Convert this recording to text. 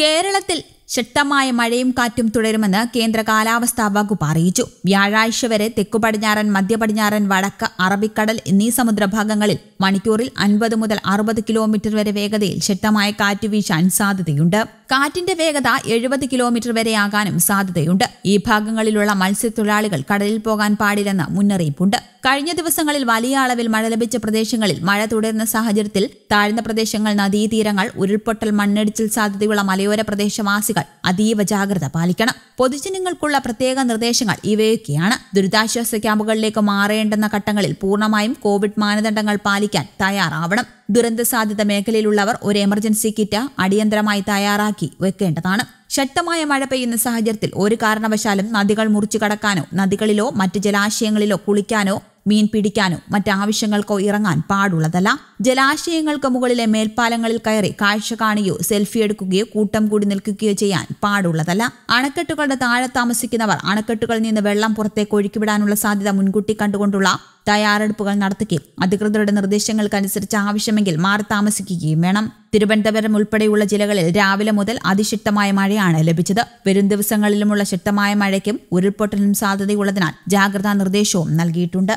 കേരളത്തിൽ ശക്തമായ മഴയും കാറ്റും തുടരുമെന്ന് കേന്ദ്ര കാലാവസ്ഥാ വകുപ്പ് അറിയിച്ചു വ്യാഴാഴ്ച വരെ തെക്കു പടിഞ്ഞാറൻ മധ്യപടിഞ്ഞാറൻ വടക്ക് അറബിക്കടൽ എന്നീ സമുദ്രഭാഗങ്ങളിൽ മണിക്കൂറിൽ അൻപത് മുതൽ അറുപത് കിലോമീറ്റർ വരെ വേഗതയിൽ ശക്തമായ കാറ്റ് വീശാൻ സാധ്യതയുണ്ട് കാറ്റിന്റെ വേഗത എഴുപത് കിലോമീറ്റർ വരെ ആകാനും സാധ്യതയുണ്ട് ഈ ഭാഗങ്ങളിലുള്ള മത്സ്യത്തൊഴിലാളികൾ കടലിൽ പോകാൻ പാടില്ലെന്ന് മുന്നറിയിപ്പുണ്ട് കഴിഞ്ഞ ദിവസങ്ങളിൽ വലിയ അളവിൽ മഴ ലഭിച്ച പ്രദേശങ്ങളിൽ മഴ തുടരുന്ന സാഹചര്യത്തിൽ താഴ്ന്ന പ്രദേശങ്ങൾ നദീതീരങ്ങൾ ഉരുൾപൊട്ടൽ മണ്ണിടിച്ചിൽ സാധ്യതയുള്ള മലയോര പ്രദേശവാസികൾ ഏജൻസികൾ അതീവ ജാഗ്രത പാലിക്കണം പൊതുജനങ്ങൾക്കുള്ള പ്രത്യേക നിർദ്ദേശങ്ങൾ ഇവയൊക്കെയാണ് ദുരിതാശ്വാസ ക്യാമ്പുകളിലേക്ക് മാറേണ്ടെന്ന ഘട്ടങ്ങളിൽ പൂർണ്ണമായും കോവിഡ് മാനദണ്ഡങ്ങൾ പാലിക്കാൻ തയ്യാറാവണം ദുരന്ത സാധ്യത മേഖലയിലുള്ളവർ ഒരു എമർജൻസി കിറ്റ് അടിയന്തരമായി തയ്യാറാക്കി വെക്കേണ്ടതാണ് ശക്തമായ മഴ പെയ്യുന്ന സാഹചര്യത്തിൽ ഒരു കാരണവശാലും നദികൾ മുറിച്ചു കടക്കാനോ നദികളിലോ മറ്റ് ജലാശയങ്ങളിലോ കുളിക്കാനോ മീൻ പിടിക്കാനോ മറ്റാവശ്യങ്ങൾക്കോ ഇറങ്ങാൻ പാടുള്ളതല്ല ജലാശയങ്ങൾക്ക് മുകളിലെ മേൽപ്പാലങ്ങളിൽ കയറി കാഴ്ച കാണുകയോ സെൽഫി എടുക്കുകയോ കൂട്ടം കൂടി നിൽക്കുകയോ ചെയ്യാൻ പാടുള്ളതല്ല അണക്കെട്ടുകളുടെ താഴെ താമസിക്കുന്നവർ അണക്കെട്ടുകളിൽ നിന്ന് വെള്ളം പുറത്തേക്ക് ഒഴുക്കിവിടാനുള്ള സാധ്യത മുൻകൂട്ടി കണ്ടുകൊണ്ടുള്ള തയ്യാറെടുപ്പുകൾ നടത്തുകയും അധികൃതരുടെ നിർദ്ദേശങ്ങൾക്കനുസരിച്ച് ആവശ്യമെങ്കിൽ മാറി താമസിക്കുകയും വേണം തിരുവനന്തപുരം ഉൾപ്പെടെയുള്ള ജില്ലകളിൽ രാവിലെ മുതൽ അതിശക്തമായ മഴയാണ് ലഭിച്ചത് വരും ദിവസങ്ങളിലുമുള്ള ശക്തമായ മഴയ്ക്കും ഉരുൾപൊട്ടലിനും സാധ്യതയുള്ളതിനാൽ ജാഗ്രതാ നിർദ്ദേശവും നൽകിയിട്ടുണ്ട്